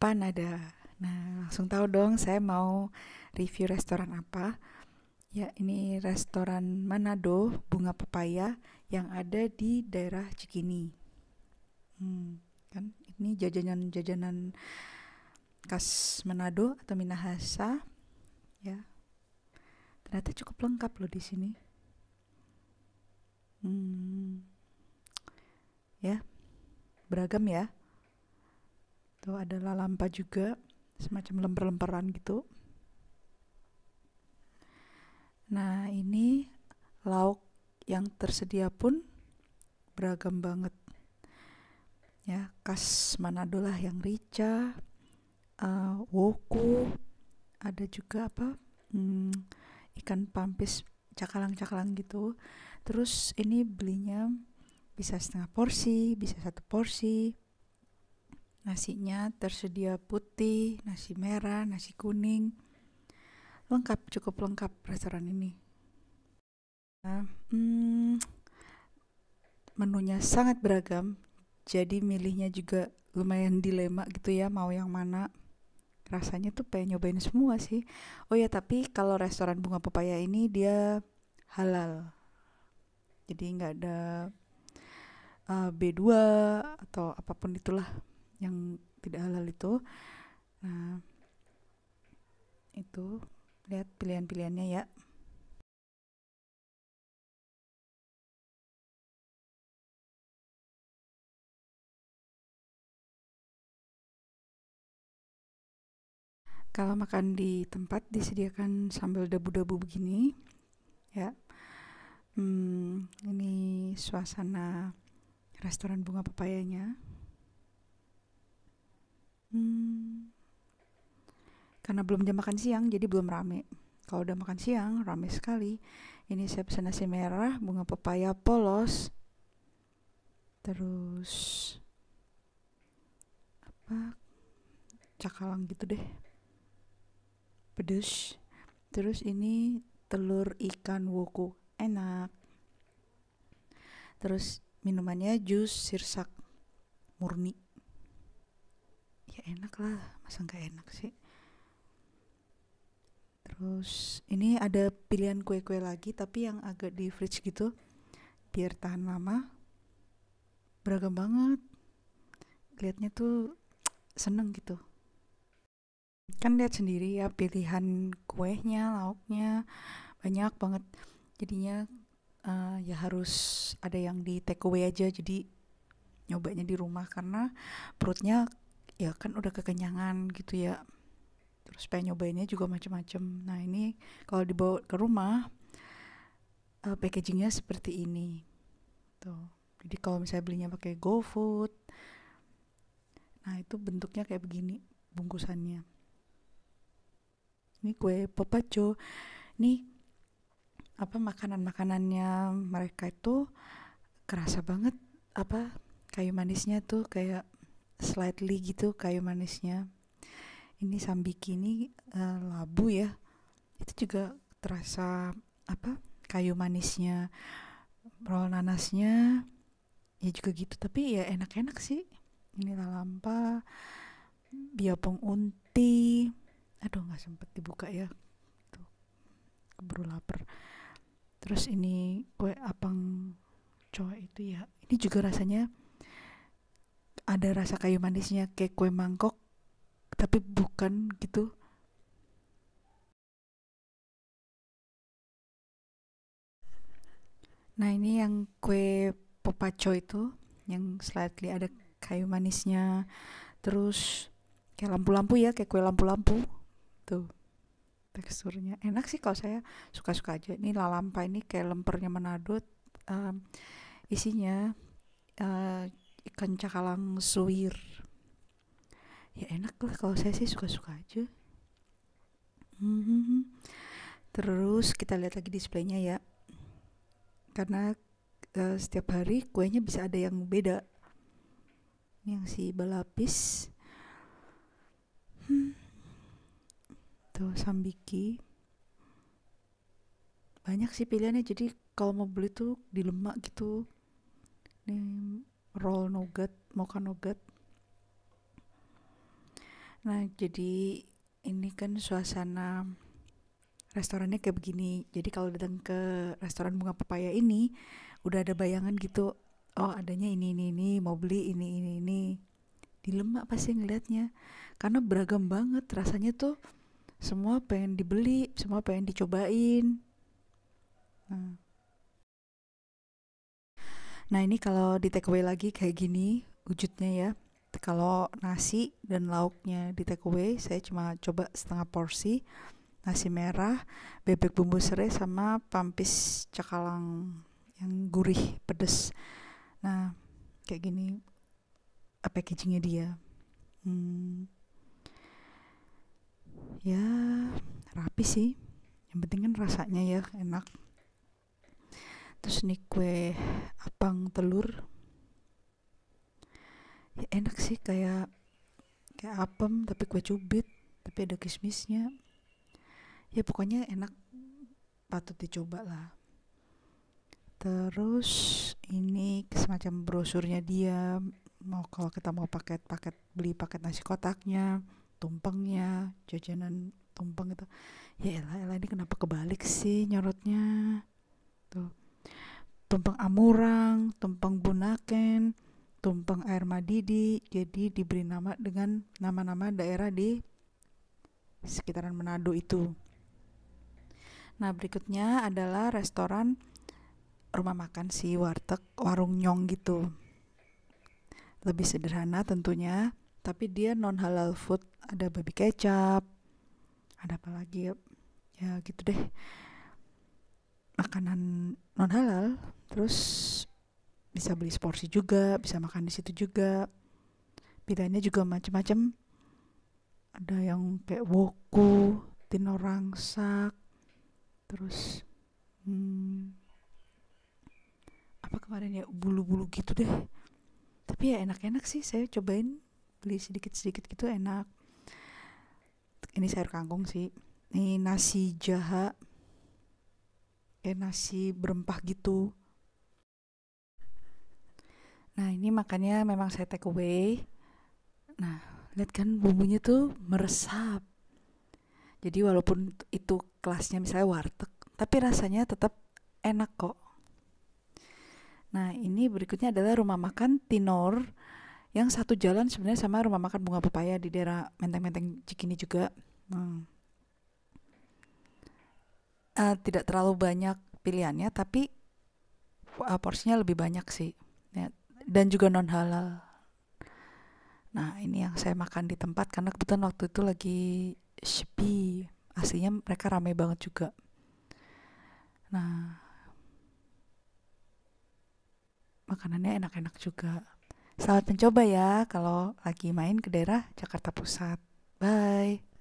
nada? Nah, langsung tahu dong saya mau review restoran apa. Ya, ini restoran Manado Bunga Pepaya yang ada di daerah Cikini. Hmm, kan ini jajanan-jajanan khas Manado atau Minahasa. Ya. Ternyata cukup lengkap loh di sini. Hmm. Ya. Beragam ya itu adalah lampa juga semacam lemper-lemperan gitu nah ini lauk yang tersedia pun beragam banget ya khas Manado lah yang rica uh, woku ada juga apa hmm, ikan pampis cakalang-cakalang gitu terus ini belinya bisa setengah porsi bisa satu porsi Nasinya tersedia putih, nasi merah, nasi kuning. Lengkap, cukup lengkap restoran ini. Nah, hmm, menunya sangat beragam, jadi milihnya juga lumayan dilema gitu ya, mau yang mana. Rasanya tuh pengen nyobain semua sih. Oh ya, tapi kalau restoran bunga pepaya ini dia halal. Jadi nggak ada uh, eh, B2 atau apapun itulah yang tidak halal itu nah itu lihat pilihan-pilihannya ya kalau makan di tempat disediakan sambal debu-debu begini ya hmm, ini suasana restoran bunga pepayanya Hmm. karena belum jam makan siang, jadi belum rame. Kalau udah makan siang, rame sekali. Ini saya pesan nasi merah, bunga pepaya polos. Terus apa? Cakalang gitu deh. Pedes. Terus ini telur ikan woku. Enak. Terus minumannya jus sirsak murni ya enak lah masa nggak enak sih terus ini ada pilihan kue-kue lagi tapi yang agak di fridge gitu biar tahan lama beragam banget liatnya tuh seneng gitu kan lihat sendiri ya pilihan kuenya lauknya banyak banget jadinya uh, ya harus ada yang di take away aja jadi nyobanya di rumah karena perutnya ya kan udah kekenyangan gitu ya terus pengen nyobainnya juga macam-macam nah ini kalau dibawa ke rumah uh, packagingnya seperti ini tuh jadi kalau misalnya belinya pakai GoFood nah itu bentuknya kayak begini bungkusannya ini kue popaco ini apa makanan-makanannya mereka itu kerasa banget apa kayu manisnya tuh kayak slightly gitu kayu manisnya ini sambiki ini uh, eh, labu ya itu juga terasa apa kayu manisnya roll nanasnya ya juga gitu tapi ya enak-enak sih ini lalampa biopong unti aduh nggak sempet dibuka ya tuh keburu lapar terus ini kue apang cowok itu ya ini juga rasanya ada rasa kayu manisnya kayak kue mangkok tapi bukan gitu nah ini yang kue popaco itu yang slightly ada kayu manisnya terus kayak lampu-lampu ya kayak kue lampu-lampu tuh teksturnya enak sih kalau saya suka-suka aja ini lalampa ini kayak lempernya menadut um, ehm, isinya uh, ikan cakalang suwir ya enak lah kalau saya sih suka-suka aja hmm. terus kita lihat lagi displaynya ya karena uh, setiap hari kuenya bisa ada yang beda yang si balapis hmm. tuh sambiki banyak sih pilihannya jadi kalau mau beli tuh di lemak gitu roll nugget mocha nugget nah jadi ini kan suasana restorannya kayak begini jadi kalau datang ke restoran bunga pepaya ini udah ada bayangan gitu oh adanya ini ini ini mau beli ini ini ini Di lemak pasti ngeliatnya, karena beragam banget rasanya tuh semua pengen dibeli semua pengen dicobain nah Nah ini kalau di take away lagi kayak gini wujudnya ya. Kalau nasi dan lauknya di take away saya cuma coba setengah porsi nasi merah, bebek bumbu serai sama pampis cakalang yang gurih pedes. Nah kayak gini eh, packagingnya dia. Hmm, ya rapi sih. Yang penting kan rasanya ya enak terus nih kue apang telur ya enak sih kayak kayak apem tapi kue cubit tapi ada kismisnya ya pokoknya enak patut dicoba lah terus ini semacam brosurnya dia mau kalau kita mau paket-paket beli paket nasi kotaknya tumpengnya jajanan tumpeng itu ya elah, elah ini kenapa kebalik sih nyorotnya tuh tumpeng amurang, tumpeng bunaken, tumpeng air madidi. Jadi diberi nama dengan nama-nama daerah di sekitaran Manado itu. Nah, berikutnya adalah restoran rumah makan si warteg warung nyong gitu. Lebih sederhana tentunya, tapi dia non halal food, ada babi kecap, ada apa lagi ya? ya gitu deh makanan non halal terus bisa beli seporsi juga bisa makan di situ juga pilihannya juga macam-macam ada yang kayak woku tino rangsak terus hmm, apa kemarin ya bulu-bulu gitu deh tapi ya enak-enak sih saya cobain beli sedikit-sedikit gitu enak ini sayur kangkung sih ini nasi jahat pakai nasi berempah gitu. Nah, ini makannya memang saya take away. Nah, lihat kan bumbunya tuh meresap. Jadi walaupun itu kelasnya misalnya warteg, tapi rasanya tetap enak kok. Nah, ini berikutnya adalah rumah makan Tinor yang satu jalan sebenarnya sama rumah makan bunga pepaya di daerah Menteng-Menteng Cikini juga. Hmm uh, tidak terlalu banyak pilihannya tapi uh, porsinya lebih banyak sih ya. dan juga non halal nah ini yang saya makan di tempat karena kebetulan waktu itu lagi sepi aslinya mereka ramai banget juga nah makanannya enak-enak juga selamat mencoba ya kalau lagi main ke daerah Jakarta Pusat bye